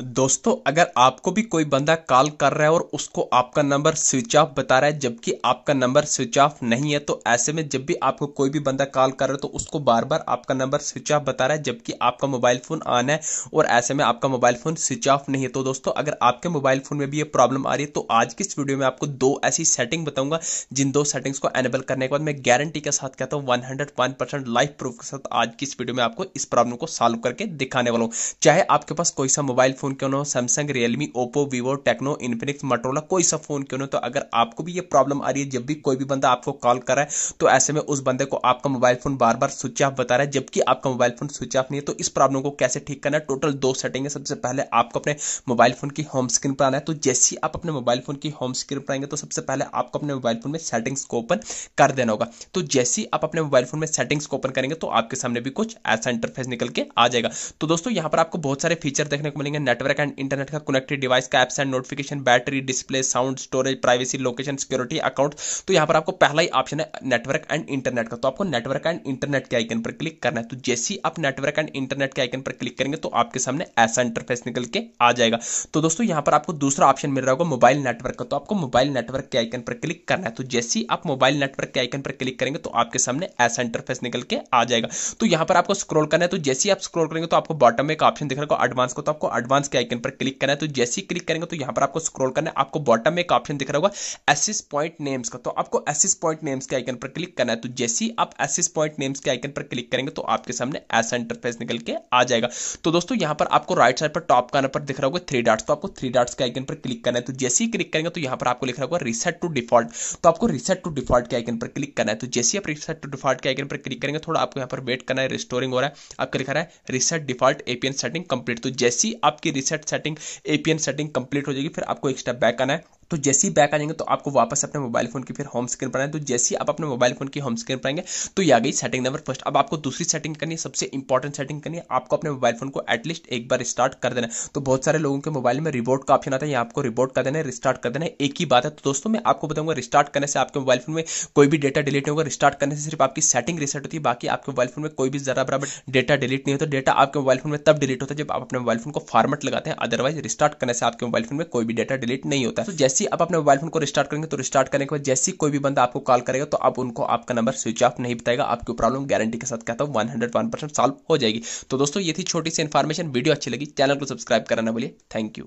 दोस्तों अगर आपको भी कोई बंदा कॉल कर रहा है और उसको आपका नंबर स्विच ऑफ बता रहा है जबकि आपका नंबर स्विच ऑफ नहीं है तो ऐसे में जब भी आपको कोई भी बंदा कॉल कर रहा है तो उसको बार बार आपका नंबर स्विच ऑफ बता रहा है जबकि आपका मोबाइल फ़ोन ऑन है और ऐसे में आपका मोबाइल फ़ोन स्विच ऑफ नहीं है तो दोस्तों अगर आपके मोबाइल फ़ोन में भी ये प्रॉब्लम आ रही है तो आज की इस वीडियो में आपको दो ऐसी सेटिंग बताऊंगा जिन दो सेटिंग्स को एनेबल करने के बाद मैं गारंटी के साथ कहता हूँ वन लाइफ प्रूफ के साथ आज की इस वीडियो में आपको इस प्रॉब्लम को सॉल्व करके दिखाने वाला हूँ चाहे आपके पास कोई सा मोबाइल फ़ोन फ़ोन क्यों ना हो Samsung Realme Oppo Vivo Tecno Infinix Motorola कोई सा फ़ोन क्यों ना हो तो अगर आपको भी ये प्रॉब्लम आ रही है जब भी कोई भी बंदा आपको कॉल कर रहा है तो ऐसे में उस बंदे को आपका मोबाइल फ़ोन बार बार स्विच ऑफ बता रहा है जबकि आपका मोबाइल फ़ोन स्विच ऑफ नहीं है तो इस प्रॉब्लम को कैसे ठीक करना है टोटल दो सेटिंग है सबसे पहले आपको अपने मोबाइल फ़ोन की होम स्क्रीन पर आना है तो जैसे ही आप अपने मोबाइल फ़ोन की होम स्क्रीन पर आएंगे तो सबसे पहले आपको अपने मोबाइल फ़ोन में सेटिंग्स को ओपन कर देना होगा तो जैसे ही आप अपने मोबाइल फ़ोन में सेटिंग्स को ओपन करेंगे तो आपके सामने भी कुछ ऐसा इंटरफेस निकल के आ जाएगा तो दोस्तों यहां पर आपको बहुत सारे फीचर देखने को मिलेंगे नेट नेटवर्क एंड इंटरनेट का कनेक्टेड डिवाइस का apps and notification battery display sound storage privacy location security account तो यहाँ पर आपको पहला ही ऑप्शन है नेटवर्क एंड इंटरनेट का तो आपको नेटवर्क एंड इंटरनेट के आइकन पर क्लिक करना है तो जैसे ही आप नेटवर्क एंड इंटरनेट के आइकन पर क्लिक करेंगे तो आपके सामने ऐसा इंटरफेस निकल के आ जाएगा तो दोस्तों यहां पर आपको दूसरा ऑप्शन मिल रहा होगा मोबाइल नेटवर्क का तो आपको मोबाइल नेटवर्क के आइकन पर क्लिक करना है तो जैसे ही आप मोबाइल नेटवर्क के आइकन पर क्लिक करेंगे तो आपके सामने ऐसा इंटरफेस निकल के आ जाएगा तो यहां पर आपको स्क्रोल करना है तो जैसे ही आप स्क्रोल करेंगे तो आपको बॉटम में एक ऑप्शन दिख रहा है एडवांस को तो आपको एडवांस के आइकन पर क्लिक करना है तो जैसे ही क्लिक करेंगे तो यहां पर आपको स्क्रॉल करना है आपको बॉटम में एक ऑप्शन दिख रहा होगा एसिस पॉइंट नेम्स का तो आपको एसिस पॉइंट नेम्स के आइकन पर क्लिक करना है तो जैसे ही आप एसिस पॉइंट नेम्स के आइकन पर क्लिक करेंगे तो आपके सामने ऐसा इंटरफेस निकल के आ जाएगा तो दोस्तों यहां पर आपको राइट साइड पर टॉप कॉर्नर पर दिख रहा होगा थ्री डॉट्स तो आपको थ्री डॉट्स के आइकन पर क्लिक करना है तो जैसे ही क्लिक करेंगे तो यहां पर आपको लिख रहा होगा रिसेट टू डिफॉल्ट तो आपको रिसेट टू डिफॉल्ट के आइकन पर क्लिक करना है तो जैसे ही आप रिसेट टू डिफॉल्ट के आइकन पर क्लिक करेंगे थोड़ा आपको यहां पर वेट करना है रिस्टोरिंग हो रहा है आपका लिखा रहा है reset default APN setting complete तो जैसी आपकी reset setting APN setting complete हो जाएगी फिर आपको एक स्टेप बैक आना है तो जैसे ही बैक आ जाएंगे तो आपको वापस अपने मोबाइल फोन की फिर होम स्क्रीन पर आए तो जैसे ही आप अपने मोबाइल फोन की होम स्क्रीन पर आएंगे तो ये आ गई सेटिंग नंबर फर्स्ट अब आपको दूसरी सेटिंग करनी है सबसे इंपॉर्टेंट सेटिंग करनी है आपको अपने मोबाइल फोन को एटलीस्ट एक बार स्टार्ट कर देना तो बहुत सारे लोगों के मोबाइल में रिबोट का ऑप्शन आता है आपको रिबोट कर देना है रिस्टार्ट कर देना है एक ही बात है तो दोस्तों मैं आपको बताऊंगा रिस्टार्ट करने से आपके मोबाइल फोन में कोई भी डेटा डिलीट नहीं होगा रिस्टार्ट करने से सिर्फ आपकी सेटिंग रिसेट होती है बाकी आपके मोबाइल फोन में कोई भी जरा बराबर डेटा डिलीट नहीं होता डेटा आपके मोबाइल फोन में तब डिलीट होता है जब आप अपने मोबाइल फोन को फॉर्मेट लगाते हैं अदरवाइज रिस्टार्ट करने से आपके मोबाइल फोन में कोई भी डेटा डिलीट नहीं होता तो जैसे जैसे ही आप अपने मोबाइल फोन को रिस्टार्ट करेंगे तो रिस्टार्ट करने के बाद जैसे ही कोई भी बंदा आपको कॉल करेगा तो आप उनको आपका नंबर स्विच ऑफ नहीं बताएगा आपकी प्रॉब्लम गारंटी के साथ कहता हूँ one hundred one percent solve हो जाएगी तो दोस्तों ये थी छोटी सी इन्फॉर्मेशन वीडियो अच्छी लगी चैनल को सब्सक्राइब करना बोलिए थैंक यू